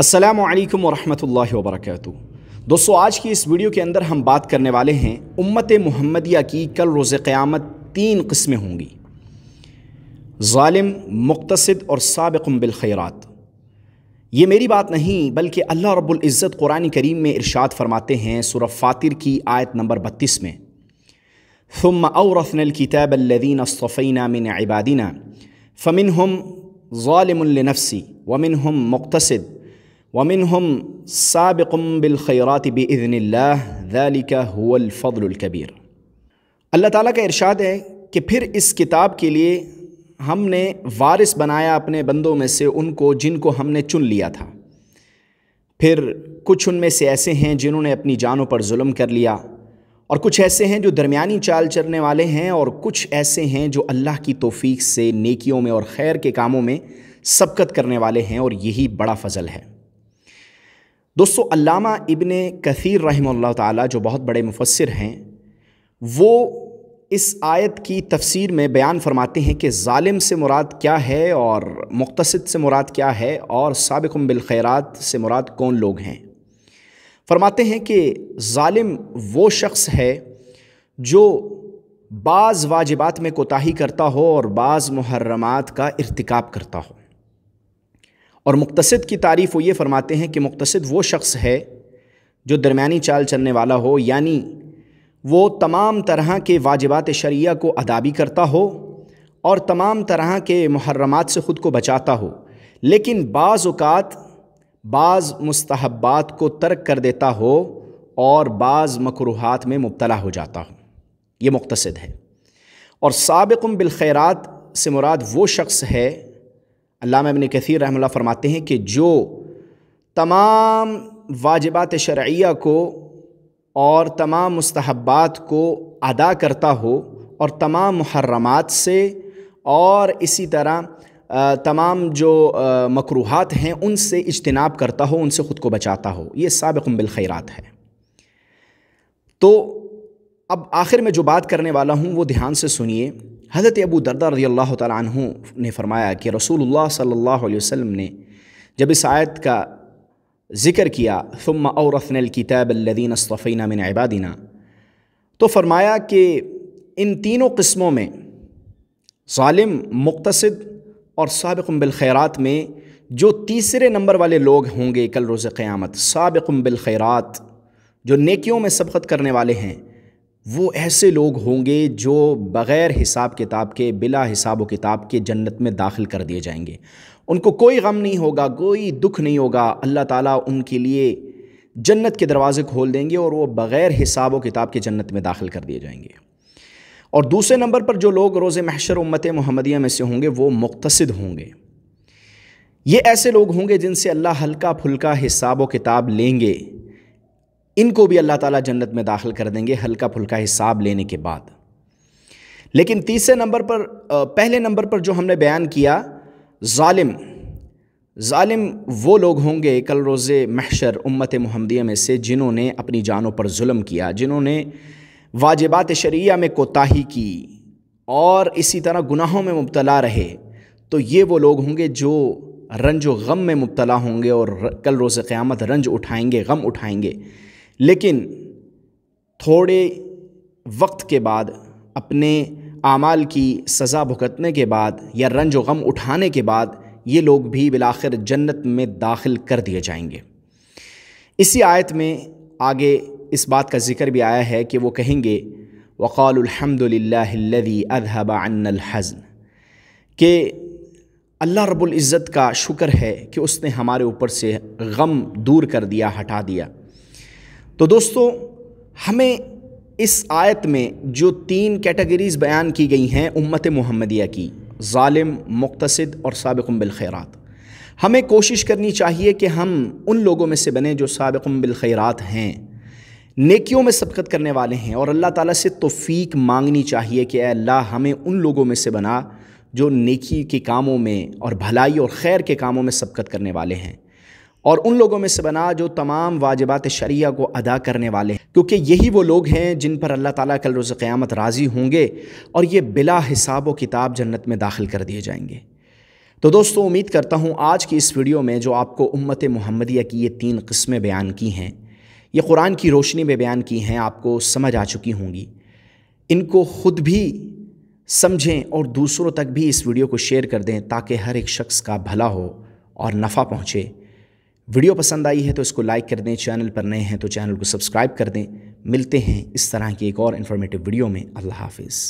असलकम वरहमल वबरक दोस्तों आज की इस वीडियो के अंदर हम बात करने वाले हैं उम्मत मुहम्मदिया की कल रोज़ क़्यामत तीन क़स्में होंगी ालिम मुख्तसद और सबकम बिलखैरत ये मेरी बात नहीं बल्कि अल्लाह रब्ज़त कुरान करीम में इरशाद फरमाते हैं सुर फ़ातिर की आयत नंबर बत्तीस में ثम औरफ़नल किताबल्लिन सफ़ीना मिन इबादिना फ़मिन हम ालिमनफसी वमिन हम मुख्तसद ومنهم سابق بالखैरात बज़न ذलिक हुल्फ़लकबीर अल्लाह ताला का इरशाद है कि फिर इस किताब के लिए हमने वारिस बनाया अपने बंदों में से उनको जिनको हमने चुन लिया था फिर कुछ उनमें से ऐसे हैं जिन्होंने अपनी जानों पर म कर लिया और कुछ ऐसे हैं जो दरमिया चाल चलने वाले हैं और कुछ ऐसे हैं जो अल्लाह की तोफ़ी से नेकियों में और खैर के कामों में सबकत करने वाले हैं और यही बड़ा फ़ल है दोस्तों अल्लामा इब्ने कथीर रहमल्ला ताला जो बहुत बड़े मुफसर हैं वो इस आयत की तफसीर में बयान फरमाते हैं कि ालिम से मुराद क्या है और मुख्तसद से मुराद क्या है और सबकम बिलखैरात से मुराद कौन लोग हैं फरमाते हैं कि ालिम वो शख्स है जो बाज़ वाजिबात में कोताही करता हो और बाज़ मुहर्रमात का इरतकब करता हो और मुख्तसद की तारीफ़ वो ये फ़रमाते हैं कि मुख्तसद वो शख्स है जो दरमियानी चाल चलने वाला हो यानी वो तमाम तरह के वाजिबात शरिया को अदा भी करता हो और तमाम तरह के महरमात से ख़ुद को बचाता हो लेकिन बाज़ात बाज़ मस्तहबात को तर्क कर देता हो और बाज़ मकरूहत में मुबतला हो जाता हो ये मुख्तसद है और सबक़ुम बिलखैरत से मुराद वो शख्स है अल्लाह इबन कसर रहमल्ला फरमाते हैं कि जो तमाम वाजबात शर्या को और तमाम मुस्तहबात को अदा करता हो और तमाम मुहर्रमात से और इसी तरह तमाम जो मकरूहत हैं उनसे इजतनाब करता हो उनसे ख़ुद को बचाता हो ये सबकुम बिलखैरात है तो अब आखिर में जो बात करने वाला हूँ वो ध्यान से सुनिए हज़रत अबू दरदा रजी अल्लाह तु ने फरमाया कि रसूल सल्ला वसम ने जब इस आयत का ज़िक्र किया फ़ुम और किताब सफ़ीना मिन इबादिना तो फरमाया कि इन तीनों कस्मों में ालिम मुख्तसद और सबक़म बिलखैरत में जो तीसरे नंबर वाले लोग होंगे कल रोज़ क़्यामत सबक़म बिलखैरत जो नेकियों में सबकत करने वाले हैं वो ऐसे लोग होंगे जो बग़ैर हिसाब किताब के बिला हिसाब व किताब के जन्नत में दाखिल कर दिए जाएंगे उनको कोई गम नहीं होगा कोई दुख नहीं होगा अल्लाह ताला उनके लिए जन्नत के दरवाज़े खोल देंगे और वो बग़ैर हिसाब व किताब के जन्नत में दाखिल कर दिए जाएंगे और दूसरे नंबर पर जो लोग रोज़ महशर उम्मत मोहम्मदिया में से होंगे वो मुख्तसद होंगे ये ऐसे लोग होंगे जिनसे अल्लाह हल्का फुल्का हिसाब व किताब लेंगे इनको भी अल्लाह ताला जन्नत में दाखिल कर देंगे हल्का फुल्का हिसाब लेने के बाद लेकिन तीसरे नंबर पर पहले नंबर पर जो हमने बयान किया जालिम जालिम वो लोग होंगे कल रोज़ महशर उम्मत महमदिया में से जिन्होंने अपनी जानों पर जुल्म किया जिन्होंने वाजिबात शरिया में कोताही की और इसी तरह गुनाहों में मुबतला रहे तो ये वो लोग होंगे जो रंज व गम में मुबतला होंगे और कल रोज़ क़्यामत रंज उठाएंगे गम उठाएंगे लेकिन थोड़े वक्त के बाद अपने आमाल की सज़ा भुगतने के बाद या रंज गम उठाने के बाद ये लोग भी बिलाखिर जन्नत में दाखिल कर दिए जाएंगे इसी आयत में आगे इस बात का जिक्र भी आया है कि वो कहेंगे वक़ालहमदिल्लादी अधहबा अनहज़न के अल्लाह रब्ज़त का शुक्र है कि उसने हमारे ऊपर से गम दूर कर दिया हटा दिया तो दोस्तों हमें इस आयत में जो तीन कैटेगरीज़ बयान की गई हैं उम्मत मुहम्मदिया की ालिम मुख्तसद और सबक़म खैरत हमें कोशिश करनी चाहिए कि हम उन लोगों में से बने जो सबक़म खैरत हैं नेकियों में सबकत करने वाले हैं और अल्लाह ताला से तोफ़ीक मांगनी चाहिए कि अल्लाह हमें उन लोगों में से बना जो नेकी के कामों में और भलाई और खैर के कामों में सबकत करने वाले हैं और उन लोगों में से बना जो तमाम वाजबात शरिया को अदा करने वाले हैं क्योंकि यही वो लोग हैं जिन पर अल्लाह ताला कल रोज़ क़्यामत राज़ी होंगे और ये बिला हिसाब व किताब जन्नत में दाखिल कर दिए जाएंगे तो दोस्तों उम्मीद करता हूँ आज की इस वीडियो में जो आपको उम्मत महमदिया की ये तीन कस्में बयान की हैं ये कुरान की रोशनी में बयान की हैं आपको समझ आ चुकी होंगी इनको ख़ुद भी समझें और दूसरों तक भी इस वीडियो को शेयर कर दें ताकि हर एक शख्स का भला हो और नफ़ा पहुँचे वीडियो पसंद आई है तो इसको लाइक कर दें चैनल पर नए हैं तो चैनल को सब्सक्राइब कर दें मिलते हैं इस तरह की एक और इन्फॉर्मेटिव वीडियो में अल्लाह हाफिज़